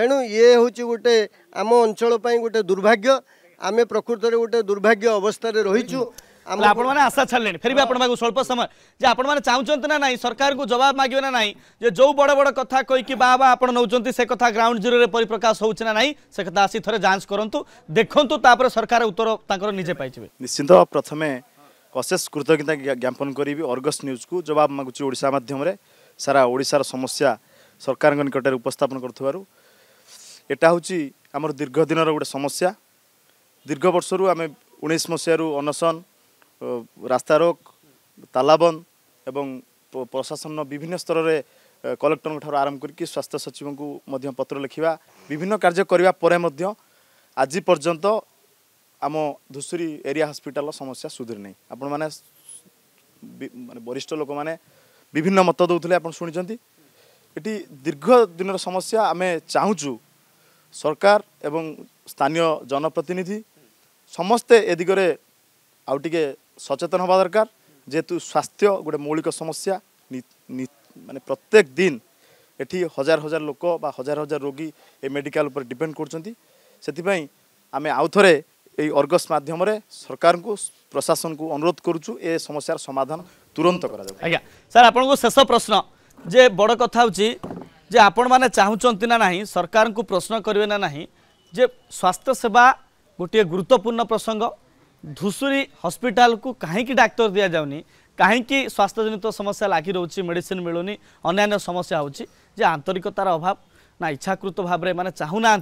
ତେଣୁ ଇଏ ହେଉଛି ଗୋଟେ ଆମ ଅଞ୍ଚଳ ପାଇଁ ଗୋଟେ ଦୁର୍ଭାଗ୍ୟ ଆମେ ପ୍ରକୃତରେ ଗୋଟେ ଦୁର୍ଭାଗ୍ୟ ଅବସ୍ଥାରେ ରହିଛୁ ᱟᱢᱟᱜ ᱟᱯᱱᱟᱨ ᱟᱥᱟ ᱪᱷᱟᱞ ᱞᱮᱱᱤ ᱯᱷᱮᱨᱤ ᱵᱟᱯᱱᱟᱜ ᱥᱚಲ್ಪ ᱥᱚᱢᱚᱭ ᱡᱮ ᱟᱯᱱᱟᱨ ᱪᱟᱦᱩ ᱪᱚᱱᱛᱮᱱᱟ ᱱᱟᱭ ᱥᱚᱨᱠᱟᱨ ᱠᱚ ᱡᱚᱣᱟᱵ ᱢᱟᱜᱤᱵᱟ ᱱᱟᱭ ᱡᱮ ᱡᱚ ᱵᱚᱰᱟ ᱵᱚᱰᱟ ᱠᱚᱛᱷᱟ ᱠᱚᱭ ᱠᱤ ᱵᱟᱵᱟ ᱟᱯᱱᱟ ᱱᱚᱣᱟ ᱪᱚᱱᱛᱤ ᱥᱮ ᱠᱚᱛᱷᱟ ᱜᱨᱟᱩᱱᱰ ᱡᱤᱨᱩ ᱨᱮ ᱯᱚᱨᱤᱯᱨᱚᱠᱟᱥ ᱦᱚᱪᱚ ᱱᱟᱭ ᱥᱮ ᱠᱚᱛᱷᱟ ᱟᱥᱤ ᱛᱷᱚᱨᱮ ᱡᱟᱸᱪ ᱠᱚᱨᱚᱱᱛᱩ ᱫᱮᱠᱷᱚᱱᱛᱩ ᱛᱟᱯᱚᱨᱮ ᱥᱚᱨᱠᱟᱨ ରାସ୍ତାରୋକ ତାଲାବନ୍ଦ ଏବଂ ପ୍ରଶାସନର ବିଭିନ୍ନ ସ୍ତରରେ କଲେକ୍ଟରଙ୍କ ଠାରୁ ଆରମ୍ଭ କରିକି ସ୍ୱାସ୍ଥ୍ୟ ସଚିବଙ୍କୁ ମଧ୍ୟ ପତ୍ର ଲେଖିବା ବିଭିନ୍ନ କାର୍ଯ୍ୟ କରିବା ପରେ ମଧ୍ୟ ଆଜି ପର୍ଯ୍ୟନ୍ତ ଆମ ଧୂସୁରୀ ଏରିଆ ହସ୍ପିଟାଲର ସମସ୍ୟା ସୁଧୁରି ନାହିଁ ଆପଣମାନେ ମାନେ ବରିଷ୍ଠ ଲୋକମାନେ ବିଭିନ୍ନ ମତ ଦେଉଥିଲେ ଆପଣ ଶୁଣିଛନ୍ତି ଏଠି ଦୀର୍ଘ ଦିନର ସମସ୍ୟା ଆମେ ଚାହୁଁଛୁ ସରକାର ଏବଂ ସ୍ଥାନୀୟ ଜନପ୍ରତିନିଧି ସମସ୍ତେ ଏ ଦିଗରେ ଆଉ ଟିକେ সচেতন হওয়া দরকার যেহেতু স্বাস্থ্য গোটে মৌলিক সমস্যা মানে প্রত্যেক দিন এটি হাজার হাজার লোক বা হাজার হাজার রোগী এই মেডিকাল উপরে ডিপেন্ড করছেন সেই আমি আউথরে এই অর্গস মাধ্যমে সরকার প্রশাসন অনুরোধ করছু এ সমস্যার সমাধান তুরন্ত করা যাবে আজ্ঞা স্যার আপনার শেষ প্রশ্ন যে বড় কথা হচ্ছে যে আপন মানে চাহুমান না না সরকার প্রশ্ন করবে না না যে স্বাস্থ্য সেবা গোটিয়ে গুরুত্বপূর্ণ প্রসঙ্গ धूसुरी हस्पिटाल को कहीं डाक्तर दि जाऊनी कहीं स्वास्थ्य जनित समस्या लगी रोचे मेडिसीन मिलूनी अन्न्य समस्या हो आंतरिकतार अभाव ना इच्छाकृत भाव में चाहूना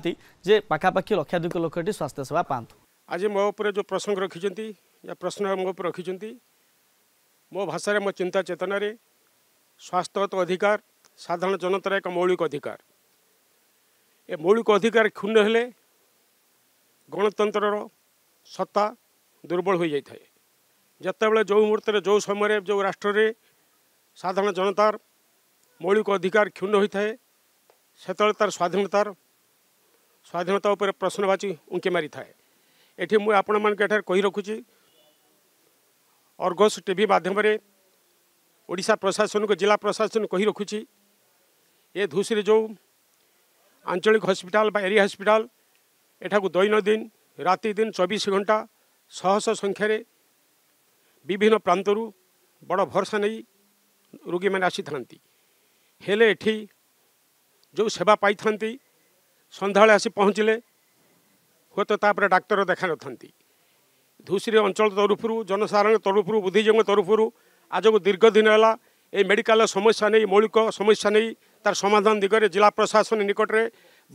जे पखापाखी लक्षाधिक लोकटी स्वास्थ्य सेवा पात आज मो जो प्रसंग रखिंट या प्रश्न मो रखी मो भाषा मो चिंता चेतन स्वास्थ्यगत अधिकार साधारण जनतार एक मौलिक अधिकार ए मौलिक अधिकार क्षुण्ण हेले ଗଣତନ୍ତ୍ରର ସତ୍ତା दुर्बल हो जाए जत जो मुहूर्त जो समय जो राष्ट्र साधारण जनतार मौलिक अधिकार क्षुण्ण होता होते तार स्वाधीनतार स्वाधीनता उपर प्रश्नवाची उंकी मारी थाए ये मुझे आपण मानी रखुची अर्गस टी मध्यम ओडा प्रशासन को जिला प्रशासन कही रखुची ये धूसरी जो आंचलिक हस्पिटाल एरिया हस्पिटाल यठाक दैनदिन रात दिन चौबीस घंटा ଶହଶହ ସଂଖ୍ୟାରେ ବିଭିନ୍ନ ପ୍ରାନ୍ତରୁ ବଡ଼ ଭରସା ନେଇ ରୋଗୀମାନେ ଆସିଥାନ୍ତି ହେଲେ ଏଠି ଯେଉଁ ସେବା ପାଇଥାନ୍ତି ସନ୍ଧ୍ୟାବେଳେ ଆସି ପହଞ୍ଚିଲେ ହୁଏତ ତାପରେ ଡାକ୍ତର ଦେଖାନଥାନ୍ତି ଧୂସରି ଅଞ୍ଚଳ ତରଫରୁ ଜନସାଧାରଣ ତରଫରୁ ବୁଦ୍ଧିଜୀବୀଙ୍କ ତରଫରୁ ଆଜକୁ ଦୀର୍ଘ ଦିନ ହେଲା ଏ মেডিকাল ସମସ୍ୟା ନେଇ ମୌଳିକ ସମସ୍ୟା ନେଇ ତାର ସମାଧାନ ଦିଗରେ ଜିଲ୍ଲା ପ୍ରଶାସନ ନିକଟରେ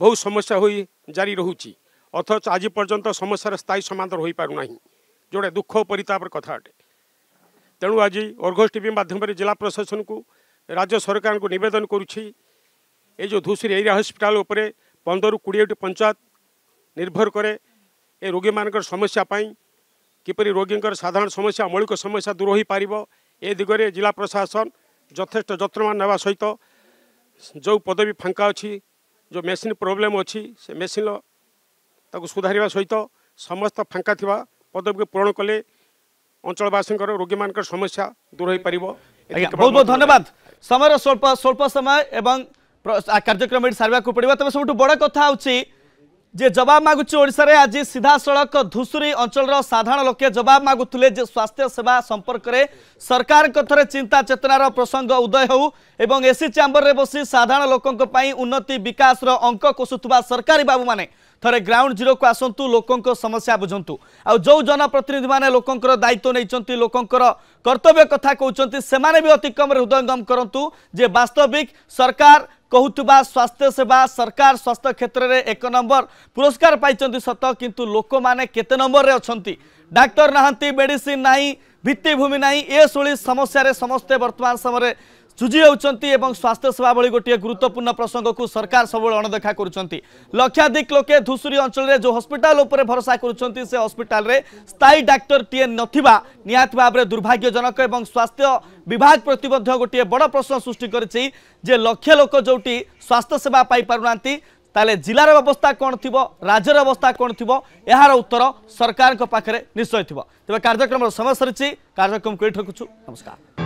বহু ସମସ୍ୟା ହୋଇ ଜାରି ରହୁଛି অথচ আজ পর্যন্ত সমস্যার স্থায়ী সমাধান হয়েপারুনা ଯେଉଁଟା ଦୁଃଖ ପରିତାପର କଥା ଅଟେ ତେଣୁ ଆଜି ଅର୍ଘୋଷ ଟିଭି ମାଧ୍ୟମରେ ଜିଲ୍ଲା ପ୍ରଶାସନକୁ ରାଜ୍ୟ ସରକାରଙ୍କୁ ନିବେଦନ କରୁଛି ଏ ଯେଉଁ ଧୂସୁରୀ ଏରିଆ ହସ୍ପିଟାଲ ଉପରେ ପନ୍ଦରରୁ କୋଡ଼ିଏଟି ପଞ୍ଚାୟତ ନିର୍ଭର କରେ ଏ ରୋଗୀମାନଙ୍କର ସମସ୍ୟା ପାଇଁ କିପରି ରୋଗୀଙ୍କର ସାଧାରଣ ସମସ୍ୟା ମୌଳିକ ସମସ୍ୟା ଦୂର ହୋଇପାରିବ ଏ ଦିଗରେ ଜିଲ୍ଲା ପ୍ରଶାସନ ଯଥେଷ୍ଟ ଯତ୍ନବାନ ନେବା ସହିତ ଯେଉଁ ପଦବୀ ଫାଙ୍କା ଅଛି ଯେଉଁ ମେସିନ୍ ପ୍ରୋବ୍ଲେମ୍ ଅଛି ସେ ମେସିନ୍ର ତାକୁ ସୁଧାରିବା ସହିତ ସମସ୍ତ ଫାଙ୍କା ଥିବା ପଦବୀକୁ ପୂରଣ କଲେ ଅଞ୍ଚଳବାସୀଙ୍କର ରୋଗୀମାନଙ୍କର ସମସ୍ୟା ଦୂର ହୋଇପାରିବ ବହୁତ ବହୁତ ଧନ୍ୟବାଦ ସମୟର ସ୍ୱଳ୍ପ ସ୍ୱଳ୍ପ ସମୟ ଏବଂ କାର୍ଯ୍ୟକ୍ରମ ଏଠି ସାରିବାକୁ ପଡ଼ିବ ତେବେ ସବୁଠୁ ବଡ଼ କଥା ହେଉଛି ଯେ ଜବାବ ମାଗୁଛି ଓଡ଼ିଶାରେ ଆଜି ସିଧାସଳଖ ଧୂସୁରୀ ଅଞ୍ଚଳର ସାଧାରଣ ଲୋକେ ଜବାବ ମାଗୁଥିଲେ ଯେ ସ୍ୱାସ୍ଥ୍ୟ ସେବା ସମ୍ପର୍କରେ ସରକାରଙ୍କ ଥରେ ଚିନ୍ତା ଚେତନାର ପ୍ରସଙ୍ଗ ଉଦୟ ହେଉ ଏବଂ ଏସି ଚାମ୍ବରରେ ବସି ସାଧାରଣ ଲୋକଙ୍କ ପାଇଁ ଉନ୍ନତି ବିକାଶର ଅଙ୍କ କୋଷୁଥିବା ସରକାରୀ ବାବୁମାନେ ग्राउंड जीरो को आसन्तु लोकको समस्या बुझन्तु आउँ जो जनप्रतिनिधि लोक दायित्व नै लोको कर्तव्य कथा भी अति कम करूँ जे वास्तविक सरकार स्वास्थ्य सेवा सरकार स्वास्थ्य क्षेत्र में एक नम्बर पुरस्कार कितु लोक मैंने केत नम्बर अच्छा डाक्टर नहांती मेडसन नै भित्तिमि नै ए रे समस्ते वर्तमान समय চুজি যাচ্ছেন এবং স্বাস্থ্যসেবা ভি গোটিয়ে গুরুত্বপূর্ণ প্রসঙ্গক সরকার সবুজ অণদেখা করছেন লক্ষাধিক লোকে ধূসুরী অঞ্চলের যে হসপিটাল উপরে ভরসা করছেন সে হসপিটালে স্থায়ী ডাক্তার টিয়ে নথিবা নিহতি ভাবে দুর্ভাগ্যজনক এবং স্বাস্থ্য বিভাগ প্রতি গোটিয়ে বড় প্রশ্ন সৃষ্টি করেছে যে লক্ষ লোক যেটি স্বাস্থ্যসেবা পাইপার না তাহলে জেলার অবস্থা কণ থিব রাজ্যের অবস্থা কণ থিব এর উত্তর সরকারଙ୍କ পাখে নিশ্চয় থিব তবে কার্যক্রমের সময় সরিছি কার্যক্রম কোটি রকুছু নমস্কার